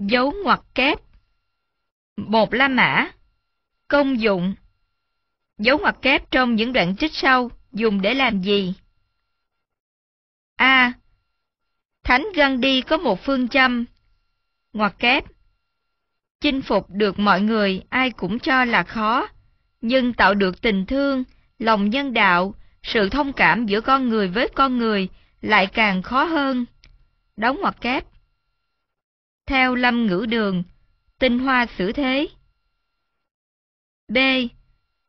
dấu ngoặc kép, một la mã, công dụng, dấu ngoặc kép trong những đoạn trích sau dùng để làm gì? A. Thánh Gandhi có một phương châm, ngoặc kép, chinh phục được mọi người ai cũng cho là khó, nhưng tạo được tình thương, lòng nhân đạo, sự thông cảm giữa con người với con người lại càng khó hơn. Đóng ngoặc kép theo lâm ngữ đường, tinh hoa xử thế. B.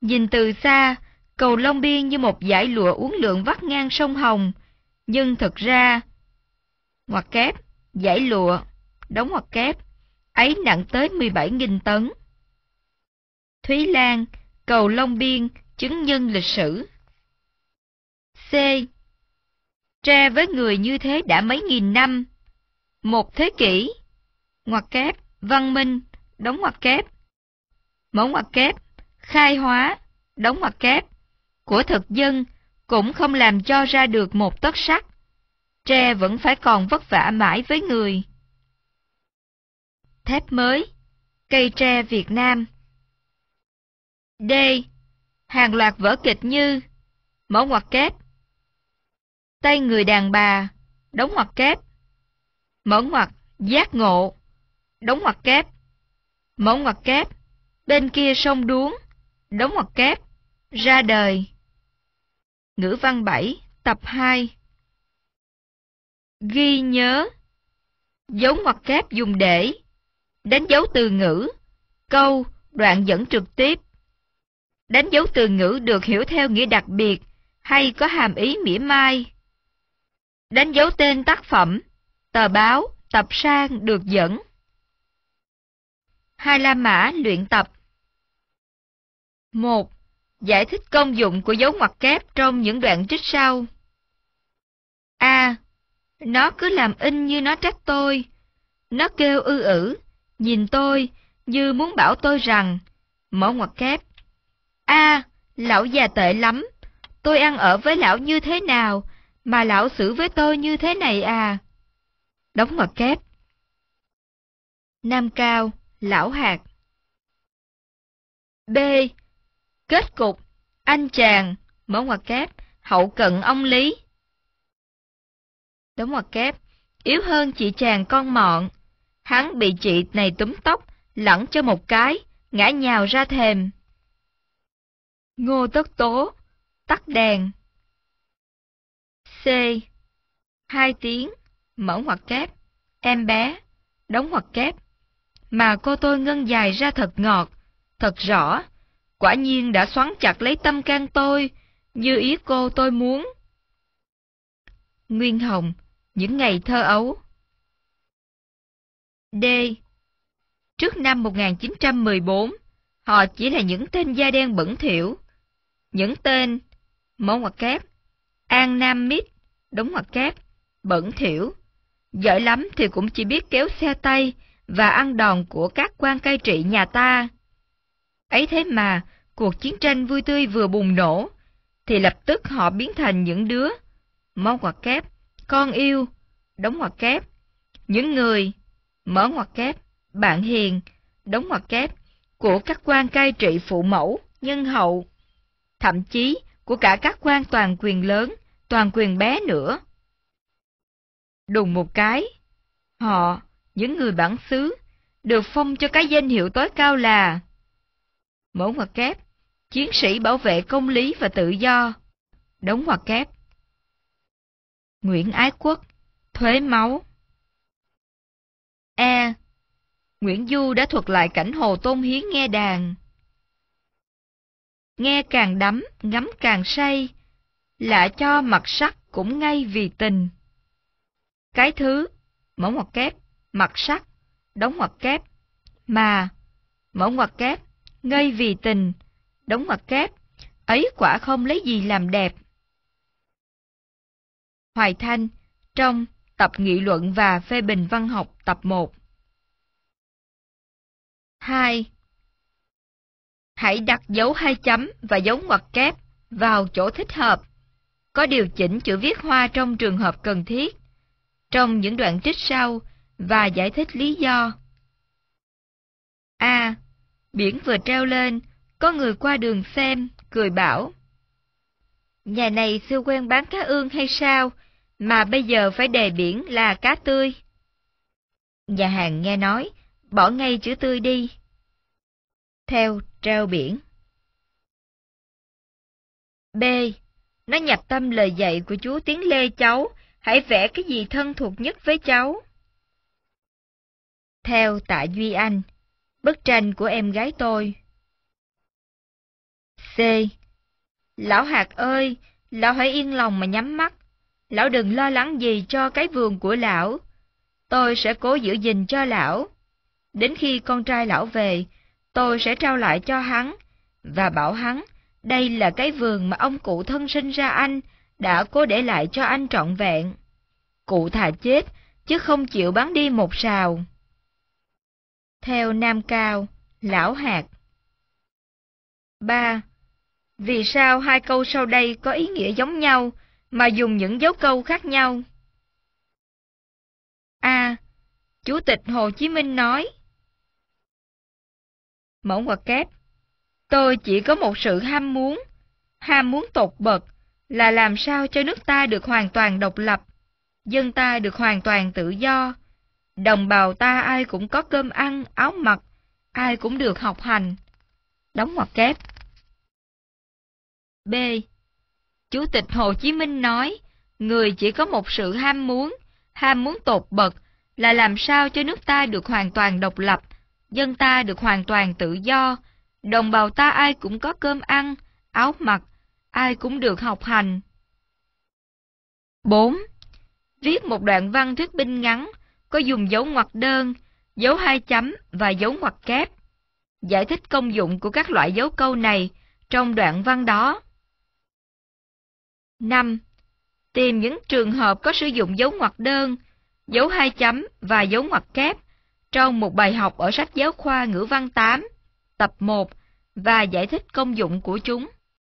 Nhìn từ xa, cầu Long Biên như một dải lụa uốn lượn vắt ngang sông Hồng, nhưng thực ra ngoặc kép, dải lụa, đóng ngoặc kép, ấy nặng tới 17.000 tấn. Thúy Lan, cầu Long Biên, chứng nhân lịch sử. C. Tre với người như thế đã mấy nghìn năm, một thế kỷ, ngoặc kép, văn minh, đóng ngoặc kép. Mở ngoặc kép, khai hóa, đóng ngoặc kép, của thực dân cũng không làm cho ra được một tấc sắt. Tre vẫn phải còn vất vả mãi với người. Thép mới, cây tre Việt Nam. D. Hàng loạt vở kịch như Mở ngoặc kép Tay người đàn bà Đóng ngoặc kép Mở ngoặc giác ngộ đóng ngoặc kép. Mở ngoặc kép, bên kia sông đuống, đóng ngoặc kép, ra đời. Ngữ văn 7, tập 2 Ghi nhớ Dấu ngoặc kép dùng để Đánh dấu từ ngữ Câu, đoạn dẫn trực tiếp Đánh dấu từ ngữ được hiểu theo nghĩa đặc biệt hay có hàm ý mỉa mai. Đánh dấu tên tác phẩm, tờ báo, tập sang được dẫn. Hai La Mã luyện tập 1. Giải thích công dụng của dấu ngoặc kép trong những đoạn trích sau. A. Nó cứ làm in như nó trách tôi. Nó kêu ư ử, nhìn tôi, như muốn bảo tôi rằng, mở ngoặc kép. A. Lão già tệ lắm, tôi ăn ở với lão như thế nào, mà lão xử với tôi như thế này à. Đóng ngoặc kép. Nam Cao lão hạt. B. Kết cục, anh chàng, mở ngoặc kép, hậu cận ông Lý. Đóng ngoặc kép, yếu hơn chị chàng con mọn. Hắn bị chị này túm tóc, lẳng cho một cái, ngã nhào ra thềm. Ngô tất tố, tắt đèn. C. Hai tiếng, mở ngoặc kép, em bé, đóng ngoặc kép, mà cô tôi ngân dài ra thật ngọt, thật rõ. Quả nhiên đã xoắn chặt lấy tâm can tôi, như ý cô tôi muốn. Nguyên Hồng, những ngày thơ ấu. D. Trước năm 1914, họ chỉ là những tên da đen bẩn thiểu, Những tên Mẫu ngoặc kép An Nam Mít đống ngoặc kép Bẩn thiểu, Giỏi lắm thì cũng chỉ biết kéo xe tay và ăn đòn của các quan cai trị nhà ta. Ấy thế mà, cuộc chiến tranh vui tươi vừa bùng nổ, thì lập tức họ biến thành những đứa, mong hoặc kép, con yêu, đóng hoặc kép, những người, mở hoặc kép, bạn hiền, đóng hoặc kép, của các quan cai trị phụ mẫu, nhân hậu, thậm chí của cả các quan toàn quyền lớn, toàn quyền bé nữa. Đùng một cái, họ những người bản xứ, được phong cho cái danh hiệu tối cao là Mẫu ngoặc kép, chiến sĩ bảo vệ công lý và tự do, đóng ngoặc kép. Nguyễn Ái Quốc, thuế máu. E. Nguyễn Du đã thuật lại cảnh Hồ Tôn Hiến nghe đàn. Nghe càng đắm, ngắm càng say, lạ cho mặt sắc cũng ngay vì tình. Cái thứ, mẫu ngoặc kép, mặt sắc đóng ngoặc kép, mà, mở ngoặc kép, ngây vì tình, đóng ngoặc kép, ấy quả không lấy gì làm đẹp. Hoài Thanh, trong tập nghị luận và phê bình văn học tập 1 2. Hãy đặt dấu hai chấm và dấu ngoặc kép vào chỗ thích hợp. Có điều chỉnh chữ viết hoa trong trường hợp cần thiết. Trong những đoạn trích sau, và giải thích lý do. A. Biển vừa treo lên, có người qua đường xem, cười bảo. Nhà này xưa quen bán cá ương hay sao, mà bây giờ phải đề biển là cá tươi. Nhà hàng nghe nói, bỏ ngay chữ tươi đi. Theo treo biển. B. Nó nhập tâm lời dạy của chú Tiến Lê cháu, hãy vẽ cái gì thân thuộc nhất với cháu. Theo tạ Duy Anh, bức tranh của em gái tôi. C. Lão Hạc ơi, lão hãy yên lòng mà nhắm mắt. Lão đừng lo lắng gì cho cái vườn của lão. Tôi sẽ cố giữ gìn cho lão. Đến khi con trai lão về, tôi sẽ trao lại cho hắn và bảo hắn đây là cái vườn mà ông cụ thân sinh ra anh đã cố để lại cho anh trọn vẹn. Cụ thà chết chứ không chịu bán đi một sào theo Nam Cao, Lão Hạt. 3. Vì sao hai câu sau đây có ý nghĩa giống nhau mà dùng những dấu câu khác nhau? A. Chủ tịch Hồ Chí Minh nói Mẫu ngoặc kép Tôi chỉ có một sự ham muốn, ham muốn tột bậc là làm sao cho nước ta được hoàn toàn độc lập, dân ta được hoàn toàn tự do, Đồng bào ta ai cũng có cơm ăn, áo mặc, ai cũng được học hành. Đóng ngoặc kép. B. Chủ tịch Hồ Chí Minh nói, người chỉ có một sự ham muốn, ham muốn tột bậc là làm sao cho nước ta được hoàn toàn độc lập, dân ta được hoàn toàn tự do, đồng bào ta ai cũng có cơm ăn, áo mặc, ai cũng được học hành. 4. Viết một đoạn văn thuyết binh ngắn, có dùng dấu ngoặc đơn, dấu hai chấm và dấu ngoặc kép. Giải thích công dụng của các loại dấu câu này trong đoạn văn đó. 5. Tìm những trường hợp có sử dụng dấu ngoặc đơn, dấu hai chấm và dấu ngoặc kép trong một bài học ở sách giáo khoa ngữ văn 8, tập 1 và giải thích công dụng của chúng.